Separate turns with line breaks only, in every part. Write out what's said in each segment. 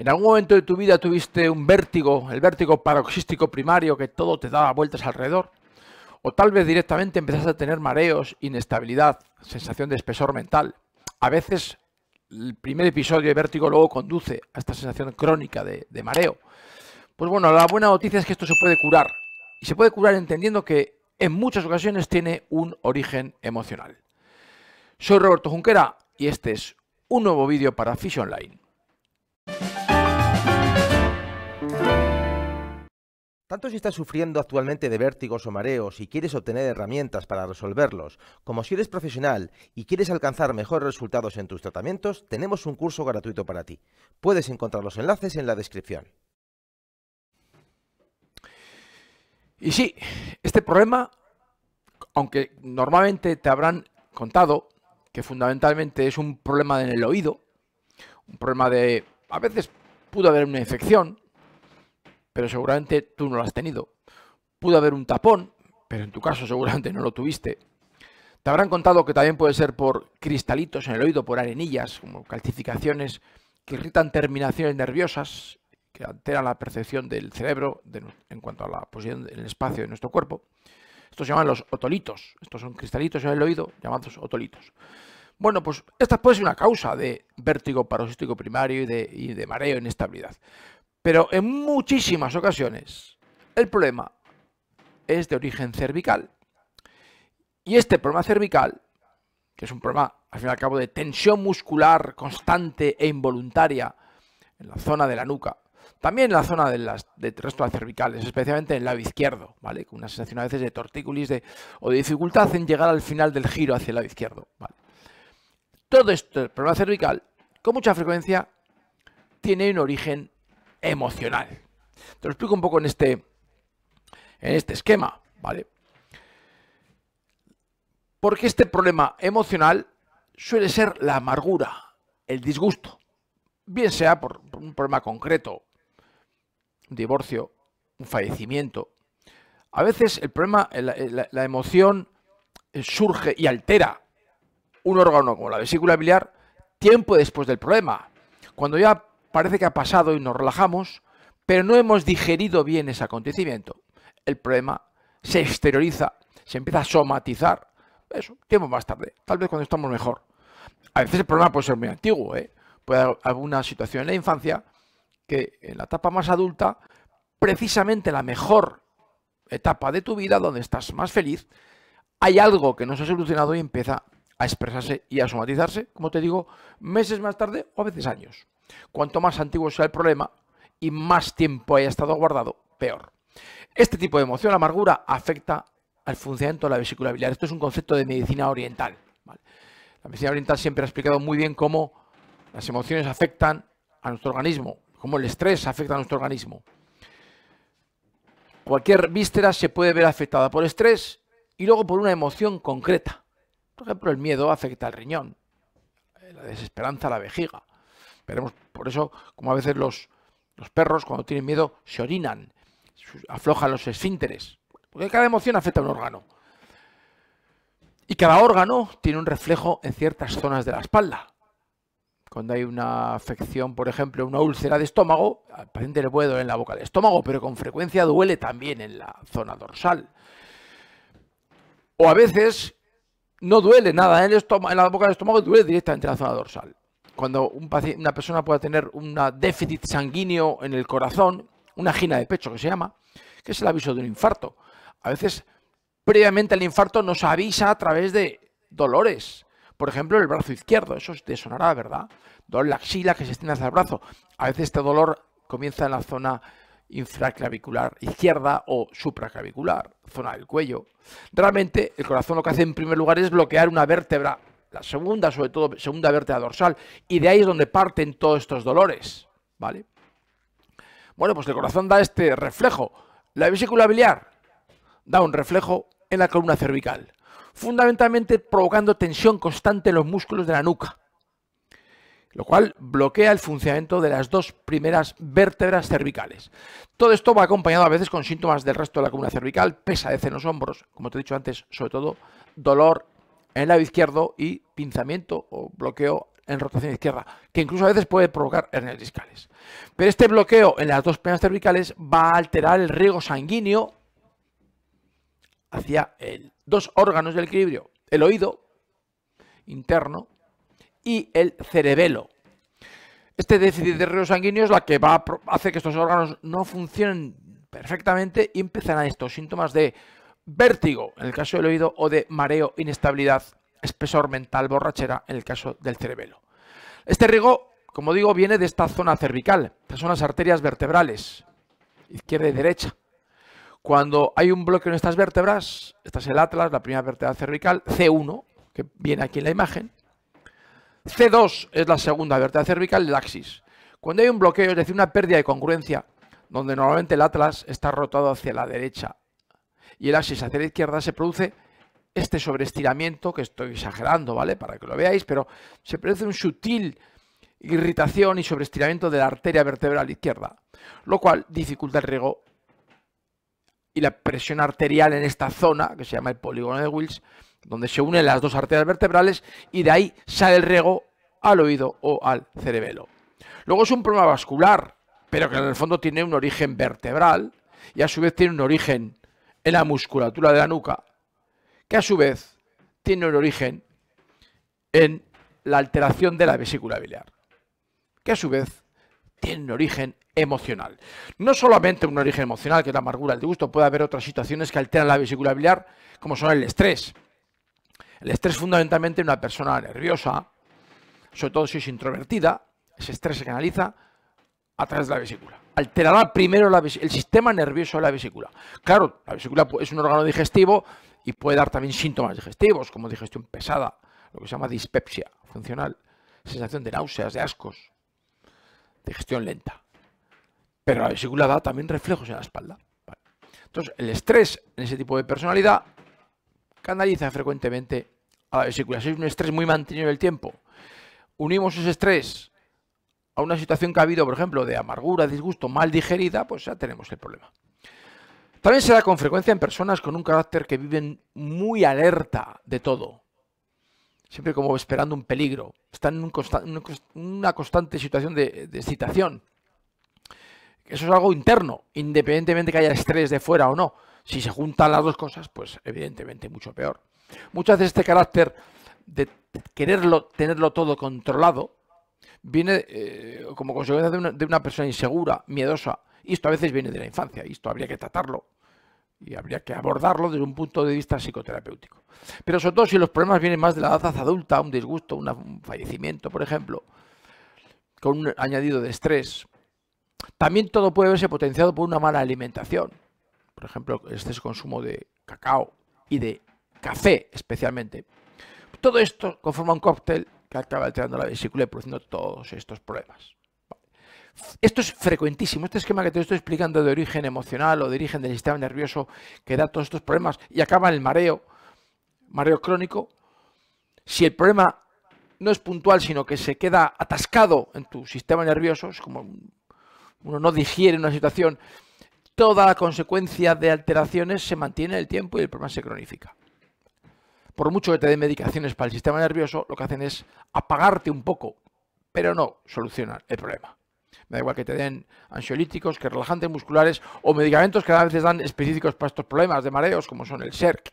¿En algún momento de tu vida tuviste un vértigo, el vértigo paroxístico primario que todo te daba vueltas alrededor? O tal vez directamente empezaste a tener mareos, inestabilidad, sensación de espesor mental. A veces el primer episodio de vértigo luego conduce a esta sensación crónica de, de mareo. Pues bueno, la buena noticia es que esto se puede curar. Y se puede curar entendiendo que en muchas ocasiones tiene un origen emocional. Soy Roberto Junquera y este es un nuevo vídeo para Fish Online. Tanto si estás sufriendo actualmente de vértigos o mareos y quieres obtener herramientas para resolverlos, como si eres profesional y quieres alcanzar mejores resultados en tus tratamientos, tenemos un curso gratuito para ti. Puedes encontrar los enlaces en la descripción. Y sí, este problema, aunque normalmente te habrán contado que fundamentalmente es un problema en el oído, un problema de, a veces pudo haber una infección, pero seguramente tú no lo has tenido. Pudo haber un tapón, pero en tu caso seguramente no lo tuviste. Te habrán contado que también puede ser por cristalitos en el oído, por arenillas, como calcificaciones que irritan terminaciones nerviosas, que alteran la percepción del cerebro en cuanto a la posición del espacio de nuestro cuerpo. Estos se llaman los otolitos. Estos son cristalitos en el oído llamados otolitos. Bueno, pues esta puede ser una causa de vértigo paroxístico primario y de mareo e inestabilidad. Pero en muchísimas ocasiones el problema es de origen cervical. Y este problema cervical, que es un problema, al fin y al cabo, de tensión muscular constante e involuntaria en la zona de la nuca, también en la zona de las, del resto de las cervicales, especialmente en el lado izquierdo, ¿vale? Con una sensación a veces de tortícolis de, o de dificultad en llegar al final del giro hacia el lado izquierdo, Todo este problema cervical, con mucha frecuencia, tiene un origen emocional. Te lo explico un poco en este, en este esquema, ¿vale? Porque este problema emocional suele ser la amargura, el disgusto, bien sea por un problema concreto, un divorcio, un fallecimiento. A veces el problema, la emoción surge y altera un órgano como la vesícula biliar tiempo después del problema, cuando ya parece que ha pasado y nos relajamos, pero no hemos digerido bien ese acontecimiento. El problema se exterioriza, se empieza a somatizar. Eso, tiempo más tarde, tal vez cuando estamos mejor. A veces el problema puede ser muy antiguo, ¿eh? puede haber alguna situación en la infancia que en la etapa más adulta, precisamente la mejor etapa de tu vida, donde estás más feliz, hay algo que no se ha solucionado y empieza a expresarse y a somatizarse, como te digo, meses más tarde o a veces años. Cuanto más antiguo sea el problema y más tiempo haya estado guardado, peor. Este tipo de emoción, amargura, afecta al funcionamiento de la vesícula biliar. Esto es un concepto de medicina oriental. La medicina oriental siempre ha explicado muy bien cómo las emociones afectan a nuestro organismo, cómo el estrés afecta a nuestro organismo. Cualquier víscera se puede ver afectada por estrés y luego por una emoción concreta. Por ejemplo, el miedo afecta al riñón, eh, la desesperanza a la vejiga. Veremos por eso como a veces los, los perros cuando tienen miedo se orinan, aflojan los esfínteres, porque cada emoción afecta a un órgano. Y cada órgano tiene un reflejo en ciertas zonas de la espalda. Cuando hay una afección, por ejemplo, una úlcera de estómago, al paciente le puede doler en la boca del estómago, pero con frecuencia duele también en la zona dorsal. O a veces no duele nada en, la boca del estómago, duele directamente en la zona dorsal. Cuando una persona pueda tener un déficit sanguíneo en el corazón, una gina de pecho que se llama, que es el aviso de un infarto. A veces, previamente el infarto nos avisa a través de dolores. Por ejemplo, el brazo izquierdo, eso te sonará, ¿verdad? Dolor en la axila que se extiende hacia el brazo. A veces este dolor comienza en la zona infraclavicular izquierda o supraclavicular, zona del cuello. Realmente el corazón lo que hace en primer lugar es bloquear una vértebra, la segunda, sobre todo segunda vértebra dorsal, y de ahí es donde parten todos estos dolores, ¿vale? Bueno, pues el corazón da este reflejo. La vesícula biliar da un reflejo en la columna cervical, fundamentalmente provocando tensión constante en los músculos de la nuca lo cual bloquea el funcionamiento de las dos primeras vértebras cervicales. Todo esto va acompañado a veces con síntomas del resto de la columna cervical, pesadez en los hombros, como te he dicho antes, sobre todo dolor en el lado izquierdo y pinzamiento o bloqueo en rotación izquierda, que incluso a veces puede provocar hernias discales. Pero este bloqueo en las dos primeras cervicales va a alterar el riego sanguíneo hacia el, dos órganos del equilibrio, el oído interno y el cerebelo. Este déficit de riesgo sanguíneo es la que va que estos órganos no funcionen perfectamente y empezarán estos síntomas de vértigo en el caso del oído o de mareo, inestabilidad, espesor mental, borrachera en el caso del cerebelo. Este riego, como digo, viene de esta zona cervical, estas son las arterias vertebrales, izquierda y derecha. Cuando hay un bloqueo en estas vértebras, esta es el atlas, la primera vértebra cervical, C1, que viene aquí en la imagen, C2 es la segunda vértebra cervical, el axis. Cuando hay un bloqueo, es decir, una pérdida de congruencia, donde normalmente el atlas está rotado hacia la derecha y el axis hacia la izquierda, se produce este sobreestiramiento, que estoy exagerando, ¿vale? Para que lo veáis, pero se produce un sutil irritación y sobreestiramiento de la arteria vertebral izquierda, lo cual dificulta el riego y la presión arterial en esta zona, que se llama el polígono de Wills, donde se unen las dos arterias vertebrales y de ahí sale el riego al oído o al cerebelo. Luego es un problema vascular, pero que en el fondo tiene un origen vertebral y a su vez tiene un origen en la musculatura de la nuca, que a su vez tiene un origen en la alteración de la vesícula biliar, que a su vez tiene un origen emocional. No solamente un origen emocional, que es la amargura, el disgusto, puede haber otras situaciones que alteran la vesícula biliar, como son el estrés, el estrés fundamentalmente en una persona nerviosa, sobre todo si es introvertida, ese estrés se canaliza a través de la vesícula. Alterará primero el sistema nervioso de la vesícula. Claro, la vesícula es un órgano digestivo y puede dar también síntomas digestivos, como digestión pesada, lo que se llama dispepsia funcional, sensación de náuseas, de ascos, digestión lenta. Pero la vesícula da también reflejos en la espalda. Entonces, el estrés en ese tipo de personalidad canaliza frecuentemente a la vesícula. Es un estrés muy mantenido en el tiempo. Unimos ese estrés a una situación que ha habido, por ejemplo, de amargura, disgusto, mal digerida, pues ya tenemos el problema. También se da con frecuencia en personas con un carácter que viven muy alerta de todo, siempre como esperando un peligro, están en una constante situación de, de excitación. Eso es algo interno, independientemente que haya estrés de fuera o no. Si se juntan las dos cosas, pues evidentemente mucho peor. Muchas veces este carácter de quererlo, tenerlo todo controlado, viene eh, como consecuencia de una, persona insegura, miedosa. Y esto a veces viene de la infancia, y esto habría que tratarlo. Y habría que abordarlo desde un punto de vista psicoterapéutico. Pero sobre todo si los problemas vienen más de la edad adulta, un disgusto, un fallecimiento, por ejemplo, con un añadido de estrés. También todo puede verse potenciado por una mala alimentación por ejemplo, el este exceso consumo de cacao y de café especialmente. Todo esto conforma un cóctel que acaba alterando la vesícula y produciendo todos estos problemas. Esto es frecuentísimo. Este esquema que te estoy explicando de origen emocional o de origen del sistema nervioso que da todos estos problemas y acaba en el mareo, mareo crónico. Si el problema no es puntual, sino que se queda atascado en tu sistema nervioso, es como uno no digiere una situación toda la consecuencia de alteraciones se mantiene en el tiempo y el problema se cronifica. Por mucho que te den medicaciones para el sistema nervioso, lo que hacen es apagarte un poco, pero no solucionan el problema. Me da igual que te den ansiolíticos, que relajantes musculares o medicamentos que a veces dan específicos para estos problemas de mareos, como son el SERC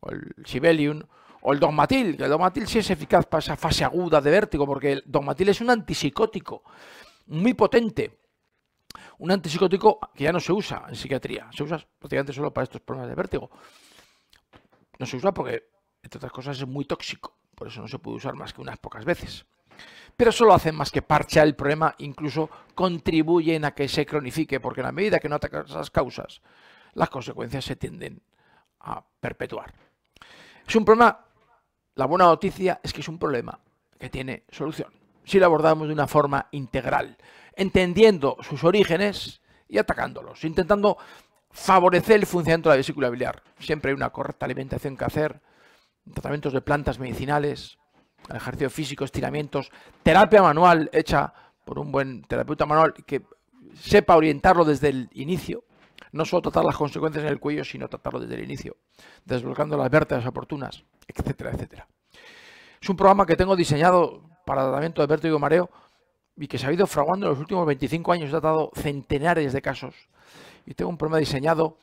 o el Sibelium o el Dogmatil, el Dogmatil sí es eficaz para esa fase aguda de vértigo, porque el Dogmatil es un antipsicótico muy potente un antipsicótico que ya no se usa en psiquiatría, se usa prácticamente solo para estos problemas de vértigo. No se usa porque, entre otras cosas, es muy tóxico, por eso no se puede usar más que unas pocas veces. Pero solo hacen más que parcha el problema, incluso contribuyen a que se cronifique, porque en la medida que no atacan las causas, las consecuencias se tienden a perpetuar. Es un problema, la buena noticia es que es un problema que tiene solución, si lo abordamos de una forma integral entendiendo sus orígenes y atacándolos, intentando favorecer el funcionamiento de la vesícula biliar. Siempre hay una correcta alimentación que hacer, tratamientos de plantas medicinales, ejercicio físico, estiramientos, terapia manual hecha por un buen terapeuta manual que sepa orientarlo desde el inicio, no solo tratar las consecuencias en el cuello, sino tratarlo desde el inicio, desbloqueando las vértebras oportunas, etcétera, etcétera. Es un programa que tengo diseñado para tratamiento de vértigo y mareo y que se ha ido fraguando en los últimos 25 años. He tratado centenares de casos y tengo un programa diseñado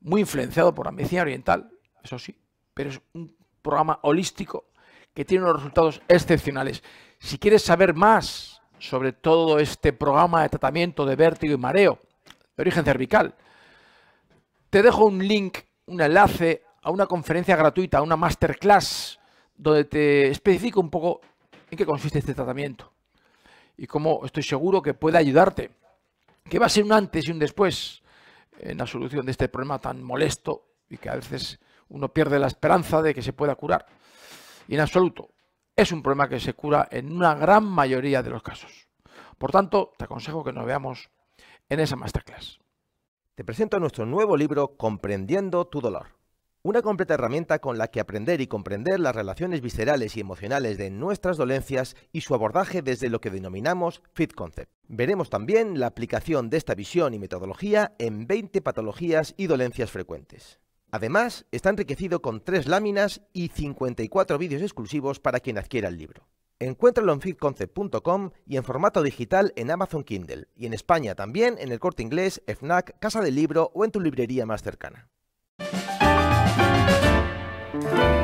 muy influenciado por la medicina oriental, eso sí, pero es un programa holístico que tiene unos resultados excepcionales. Si quieres saber más sobre todo este programa de tratamiento de vértigo y mareo de origen cervical, te dejo un link, un enlace a una conferencia gratuita, a una masterclass, donde te especifico un poco en qué consiste este tratamiento y cómo estoy seguro que puede ayudarte. Que va a ser un antes y un después en la solución de este problema tan molesto y que a veces uno pierde la esperanza de que se pueda curar. Y en absoluto, es un problema que se cura en una gran mayoría de los casos. Por tanto, te aconsejo que nos veamos en esa masterclass. Te presento nuestro nuevo libro Comprendiendo tu dolor. Una completa herramienta con la que aprender y comprender las relaciones viscerales y emocionales de nuestras dolencias y su abordaje desde lo que denominamos Fit Concept. Veremos también la aplicación de esta visión y metodología en 20 patologías y dolencias frecuentes. Además, está enriquecido con tres láminas y 54 vídeos exclusivos para quien adquiera el libro. Encuéntralo en fitconcept.com y en formato digital en Amazon Kindle y en España también en el corte inglés, FNAC, Casa del Libro o en tu librería más cercana. Thank you.